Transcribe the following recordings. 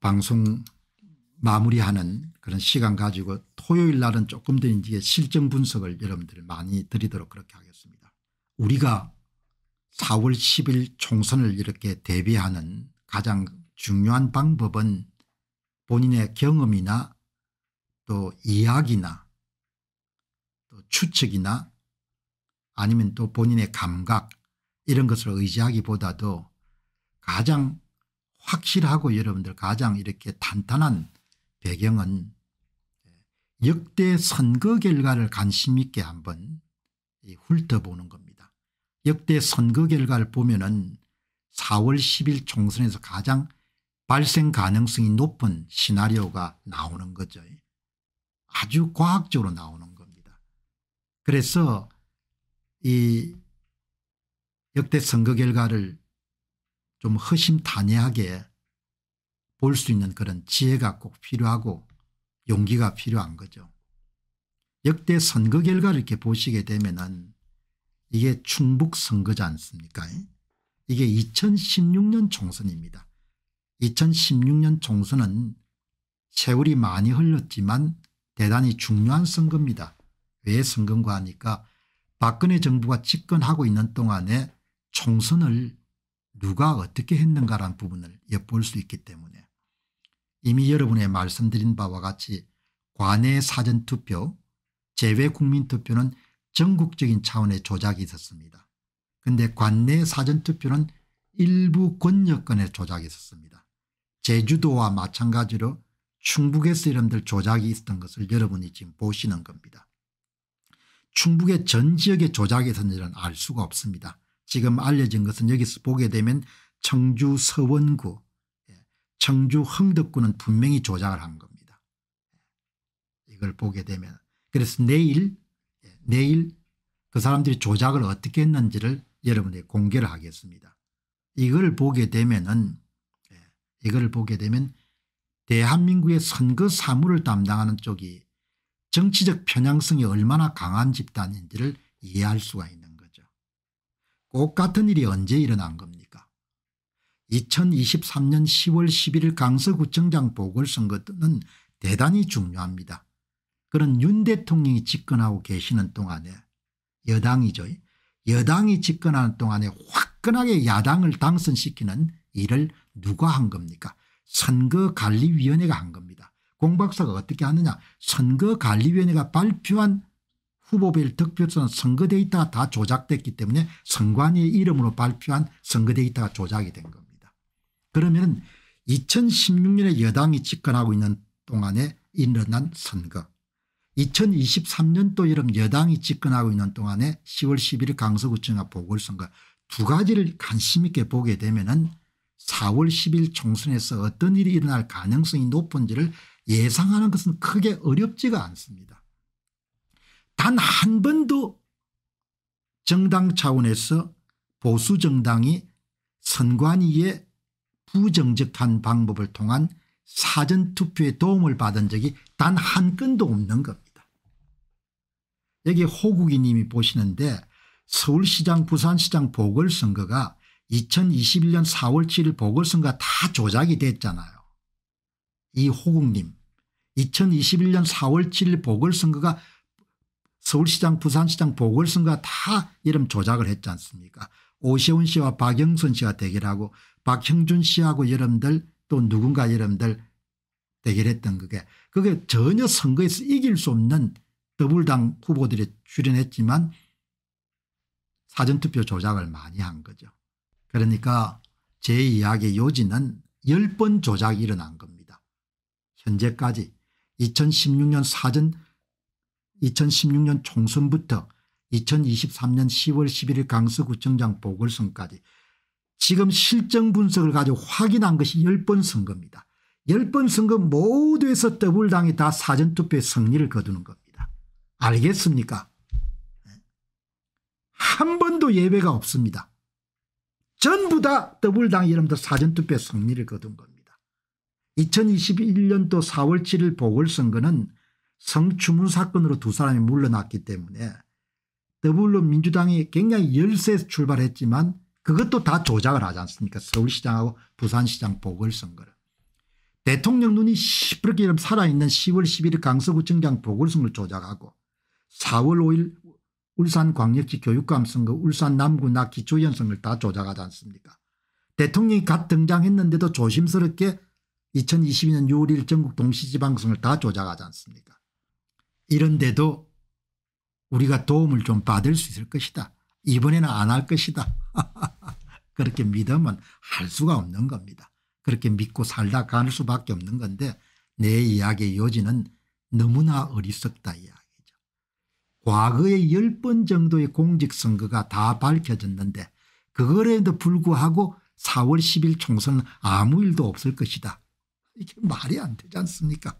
방송 마무리하는 그런 시간 가지고 토요일 날은 조금 더 이제 실정 분석을 여러분들 많이 드리도록 그렇게 하겠습니다. 우리가 4월 10일 총선을 이렇게 대비하는 가장 중요한 방법은 본인의 경험이나 또 이야기나 또 추측이나 아니면 또 본인의 감각 이런 것을 의지하기보다도 가장 확실하고 여러분들 가장 이렇게 탄탄한 배경은 역대 선거 결과를 관심 있게 한번 훑어보는 겁니다. 역대 선거 결과를 보면 은 4월 10일 총선에서 가장 발생 가능성이 높은 시나리오가 나오는 거죠. 아주 과학적으로 나오는 겁니다. 그래서 이 역대 선거 결과를 좀 허심탄회하게 볼수 있는 그런 지혜가 꼭 필요하고 용기가 필요한 거죠. 역대 선거 결과를 이렇게 보시게 되면은 이게 충북 선거지 않습니까? 이게 2016년 총선입니다. 2016년 총선은 세월이 많이 흘렀지만 대단히 중요한 선거입니다. 왜 선거인가 하니까 박근혜 정부가 집권하고 있는 동안에 총선을 누가 어떻게 했는가라는 부분을 엿볼 수 있기 때문에 이미 여러분의 말씀드린 바와 같이 관내 사전투표 제외국민투표는 전국적인 차원의 조작이 있었습니다. 근데 관내 사전투표는 일부 권력권의 조작이 있었습니다. 제주도와 마찬가지로 충북에서이런들 조작이 있었던 것을 여러분이 지금 보시는 겁니다. 충북의 전 지역의 조작에 있었는지는 알 수가 없습니다. 지금 알려진 것은 여기서 보게 되면 청주 서원구 청주 흥덕구는 분명히 조작을 한 겁니다. 이걸 보게 되면 그래서 내일 예, 내일 그 사람들이 조작을 어떻게 했는지를 여러분에게 공개를 하겠습니다. 이걸 보게 되면은 예, 이걸 보게 되면 대한민국의 선거 사무를 담당하는 쪽이 정치적 편향성이 얼마나 강한 집단인지를 이해할 수가 있는 거죠. 똑같은 일이 언제 일어난 겁니까? 2023년 10월 11일 강서구청장 보궐선거 때는 대단히 중요합니다. 그런 윤 대통령이 집권하고 계시는 동안에 여당이죠. 여당이 집권하는 동안에 화끈하게 야당을 당선시키는 일을 누가 한 겁니까 선거관리위원회가 한 겁니다. 공박사가 어떻게 하느냐 선거관리위원회가 발표한 후보별 득표수는 선거 데이터가 다 조작됐기 때문에 선관위의 이름으로 발표한 선거 데이터가 조작이 된 겁니다. 그러면 2016년에 여당이 집권하고 있는 동안에 일어난 선거 2023년도 여름 여당이 집권하고 있는 동안에 10월 11일 강서구청 과 보궐선거 두 가지를 관심 있게 보게 되면 은 4월 10일 총선에서 어떤 일이 일어날 가능성이 높은지를 예상하는 것은 크게 어렵지가 않습니다. 단 한 번도 정당 차원에서 보수 정당이 선관위에 부정적한 방법을 통한 사전투표에 도움을 받은 적이 단한 건도 없는 겁니다. 여기 호국이님이 보시는데 서울시장 부산시장 보궐선거가 2021년 4월 7일 보궐선거가 다 조작이 됐잖아요. 이 호국님 2021년 4월 7일 보궐선거가 서울시장 부산시장 보궐선거가 다 이름 조작을 했지 않습니까 오세훈 씨와 박영선 씨가 대결하고 박형준 씨하고 여러분들 또 누군가 여러분들 대결했던 그게 그게 전혀 선거에서 이길 수 없는 더불당 후보들이 출연했지만 사전투표 조작을 많이 한 거죠. 그러니까 제 이야기의 요지는 10번 조작이 일어난 겁니다. 현재까지 2016년 사전 2016년 총선부터 2023년 10월 11일 강서구청장 보궐선까지 지금 실정 분석을 가지고 확인한 것이 10번 선거입니다. 10번 선거 모두에서 더블당이 다 사전투표에 승리를 거두는 겁니다. 알겠습니까? 한 번도 예외가 없습니다. 전부 다 더블당이 여러분들 사전투표에 승리를 거둔 겁니다. 2021년도 4월 7일 보궐선거는 성추문 사건으로 두 사람이 물러났기 때문에 더불어민주당이 굉장히 열세에서 출발했지만 그것도 다 조작을 하지 않습니까 서울시장하고 부산시장 보궐선거를. 대통령 눈이 시퍼게 살아있는 10월 11일 강서구청장 보궐선거를 조작하고 4월 5일 울산광역시 교육감 선거 울산 남구나 기초위원 선거를 다 조작하지 않습니까 대통령이 갓 등장했는데도 조심스럽게 2022년 6월 1일 전국 동시지방선거를 다 조작하지 않습니까 이런데도 우리가 도움을 좀 받을 수 있을 것이다. 이번에는 안 할 것이다. 그렇게 믿으면 할 수가 없는 겁니다. 그렇게 믿고 살다 가는 수밖에 없는 건데 내 이야기의 요지는 너무나 어리석다 이야기죠. 과거에 10번 정도의 공직선거가 다 밝혀졌는데 그거에도 불구하고 4월 10일 총선은 아무 일도 없을 것이다. 이게 말이 안 되지 않습니까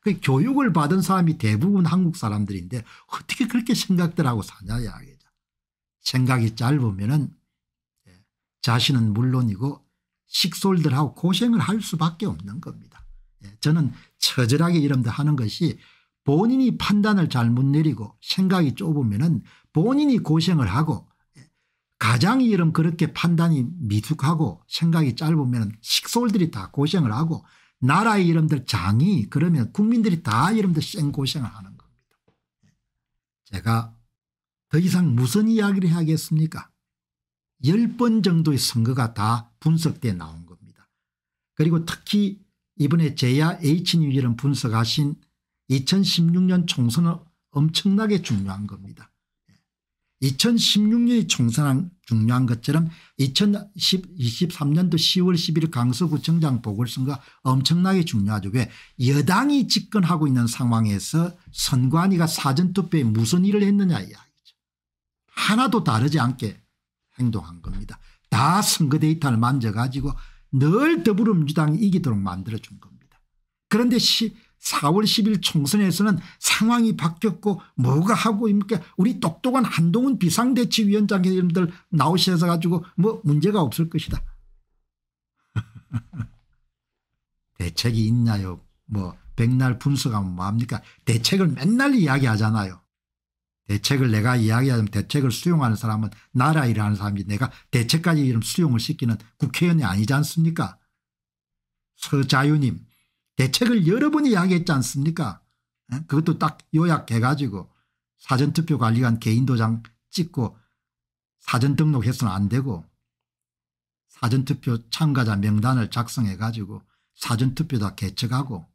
그 교육을 받은 사람이 대부분 한국 사람들인데 어떻게 그렇게 생각들 하고 사냐 이야기 생각이 짧으면은 예, 자신은 물론이고 식솔들하고 고생을 할 수밖에 없는 겁니다. 예, 저는 처절하게 이름도 하는 것이 본인이 판단을 잘 못 내리고 생각이 좁으면은 본인이 고생을 하고 예, 가장 이름 그렇게 판단이 미숙하고 생각이 짧으면 식솔들이 다 고생을 하고 나라의 이름들 장이 그러면 국민들이 다 이름들 쌩 고생을 하는 겁니다. 제가 더 이상 무슨 이야기를 해야겠습니까 10번 정도의 선거가 다 분석돼 나온 겁니다. 그리고 특히 이번에 제야 H님 이런 분석하신 2016년 총선은 엄청나게 중요한 겁니다. 2016년이 총선한 중요한 것처럼 2023년도 10월 10일 강서구청장 보궐선거 엄청나게 중요하죠. 왜 여당이 집권하고 있는 상황에서 선관위가 사전투표에 무슨 일을 했느냐 이야 하나도 다르지 않게 행동한 겁니다. 다 선거 데이터를 만져가지고 늘 더불어민주당이 이기도록 만들어준 겁니다. 그런데 4월 10일 총선에서는 상황이 바뀌었고 뭐가 하고 입니까 우리 똑똑한 한동훈 비상대책위원장님들 나오셔서 가지고 뭐 문제가 없을 것이다. 대책이 있나요 뭐 백날 분석하면 뭐합니까 대책을 맨날 이야기하잖아요. 대책을 내가 이야기하면 대책을 수용하는 사람은 나라 일하는 사람이지 내가 대책까지 이런 수용을 시키는 국회의원이 아니지 않습니까 서자유님 대책을 여러 번 이야기했지 않습니까 그것도 딱 요약해 가지고 사전투표 관리관 개인도장 찍고 사전 등록해서는 안 되고 사전투표 참가자 명단을 작성해 가지고 사전투표다 개척하고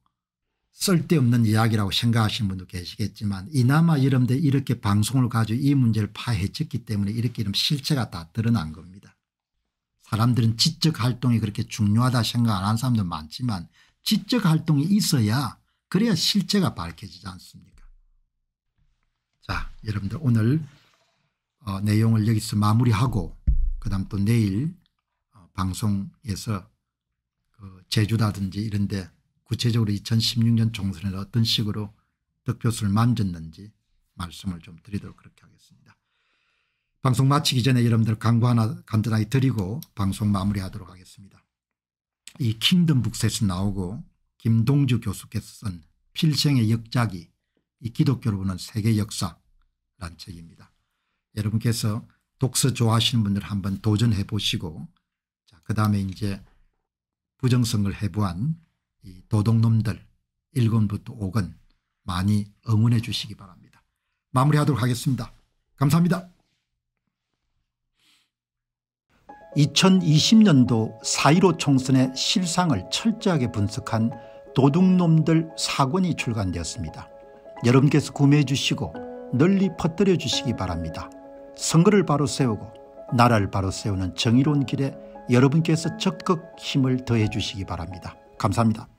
쓸데없는 이야기라고 생각하시는 분도 계시겠지만 이나마 여러분들 이렇게 방송을 가지고 이 문제를 파헤쳤기 때문에 이렇게 이런 실체가 다 드러난 겁니다. 사람들은 지적활동이 그렇게 중요하다 생각 안 하는 사람도 많지만 지적활동이 있어야 그래야 실체가 밝혀지지 않습니까 자 여러분들 오늘 어, 내용을 여기서 마무리하고 그 다음 또 내일 어, 방송에서 그 제주다든지 이런 데 구체적으로 2016년 총선에서 어떤 식으로 득표수를 만졌는지 말씀을 좀 드리도록 그렇게 하겠습니다. 방송 마치기 전에 여러분들 광고 하나 간단하게 드리고 방송 마무리하도록 하겠습니다. 이 킹덤 북셋에 나오고 김동주 교수께서 쓴 필생의 역작이 이 기독교로 보는 세계 역사란 책입니다. 여러분께서 독서 좋아하시는 분들 한번 도전해 보시고 그 다음에 이제 부정성을 해부한 이 도둑놈들 1권부터 5권 많이 응원해 주시기 바랍니다. 마무리하도록 하겠습니다. 감사합니다. 2020년도 4.15 총선의 실상을 철저하게 분석한 도둑놈들 4권이 출간되었습니다. 여러분께서 구매해 주시고 널리 퍼뜨려 주시기 바랍니다. 선거를 바로 세우고 나라를 바로 세우는 정의로운 길에 여러분께서 적극 힘을 더해 주시기 바랍니다. 감사합니다.